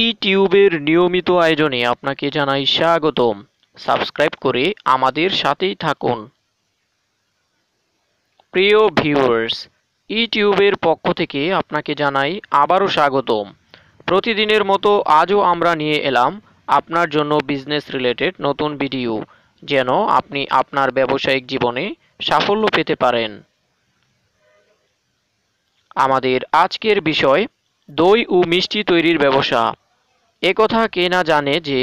ইটিউবের নিয়মিত আয়োজনে আপনাকে জানাই স্বাগতম সাবস্ক্রাইব করে আমাদের সাথেই থাকুন প্রিয় ভিউয়ার্স ইটিউবের পক্ষ থেকে আপনাকে জানাই আবারও স্বাগতম প্রতিদিনের মতো আজও আমরা নিয়ে এলাম আপনার জন্য বিজনেস রিলেটেড নতুন ভিডিও যেন আপনি আপনার ব্যবসায়িক জীবনে সাফল্য পেতে পারেন আমাদের আজকের বিষয় দই ও মিষ্টি তৈরির ব্যবসা একথা কে না জানে যে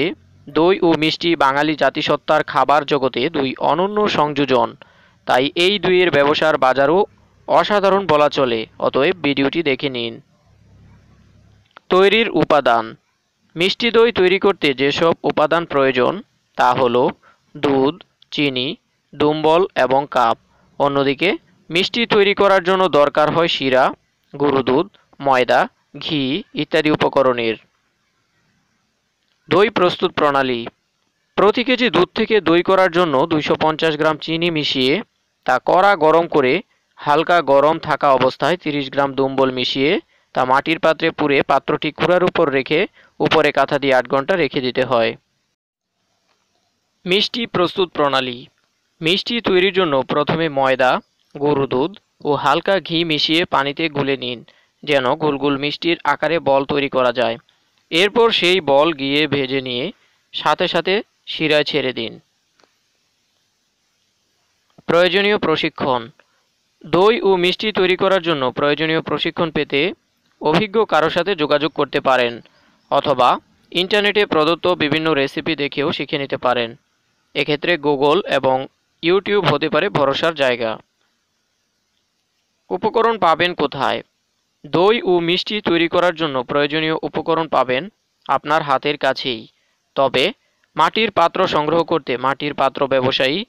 দই ও মিষ্টি বাঙালি জাতিসত্তার খাবার জগতে দুই অনন্য সংযোজন তাই এই দুইয়ের ব্যবসার বাজারও অসাধারণ বলা চলে অতএব ভিডিওটি দেখে নিন তৈরির উপাদান মিষ্টি দই তৈরি করতে যেসব উপাদান প্রয়োজন তা হল দুধ চিনি দুম্বল এবং কাপ অন্যদিকে মিষ্টি তৈরি করার জন্য দরকার হয় শিরা গরু দুধ ময়দা ঘি ইত্যাদি উপকরণের দই প্রস্তুত প্রণালী প্রতি কেজি দুধ থেকে দই করার জন্য দুইশো গ্রাম চিনি মিশিয়ে তা কড়া গরম করে হালকা গরম থাকা অবস্থায় 30 গ্রাম দুম্বল মিশিয়ে তা মাটির পাত্রে পুরে পাত্রটি খুঁড়ার উপর রেখে উপরে কাঁথা দিয়ে আট ঘন্টা রেখে দিতে হয় মিষ্টি প্রস্তুত প্রণালী মিষ্টি তৈরির জন্য প্রথমে ময়দা গরু দুধ ও হালকা ঘি মিশিয়ে পানিতে গুলে নিন যেন গোল গোল মিষ্টির আকারে বল তৈরি করা যায় এরপর সেই বল গিয়ে ভেজে নিয়ে সাথে সাথে শিরায় ছেড়ে দিন প্রয়োজনীয় প্রশিক্ষণ দই ও মিষ্টি তৈরি করার জন্য প্রয়োজনীয় প্রশিক্ষণ পেতে অভিজ্ঞ কারো সাথে যোগাযোগ করতে পারেন অথবা ইন্টারনেটে প্রদত্ত বিভিন্ন রেসিপি দেখেও শিখে নিতে পারেন এক্ষেত্রে গুগল এবং ইউটিউব হতে পারে ভরসার জায়গা উপকরণ পাবেন কোথায় দই ও মিষ্টি তৈরি করার জন্য প্রয়োজনীয় উপকরণ পাবেন আপনার হাতের কাছেই তবে মাটির পাত্র সংগ্রহ করতে মাটির পাত্র ব্যবসায়ী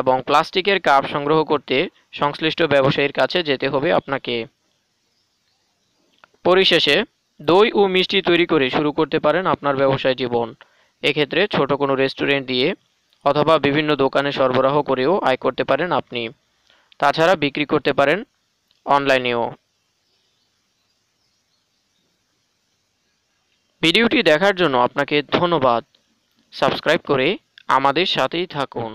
এবং প্লাস্টিকের কাপ সংগ্রহ করতে সংশ্লিষ্ট ব্যবসায়ীর কাছে যেতে হবে আপনাকে পরিশেষে দই ও মিষ্টি তৈরি করে শুরু করতে পারেন আপনার ব্যবসায় জীবন এক্ষেত্রে ছোট কোনো রেস্টুরেন্ট দিয়ে অথবা বিভিন্ন দোকানে সরবরাহ করেও আয় করতে পারেন আপনি তাছাড়া বিক্রি করতে পারেন অনলাইনেও ভিডিওটি দেখার জন্য আপনাকে ধন্যবাদ সাবস্ক্রাইব করে আমাদের সাথেই থাকুন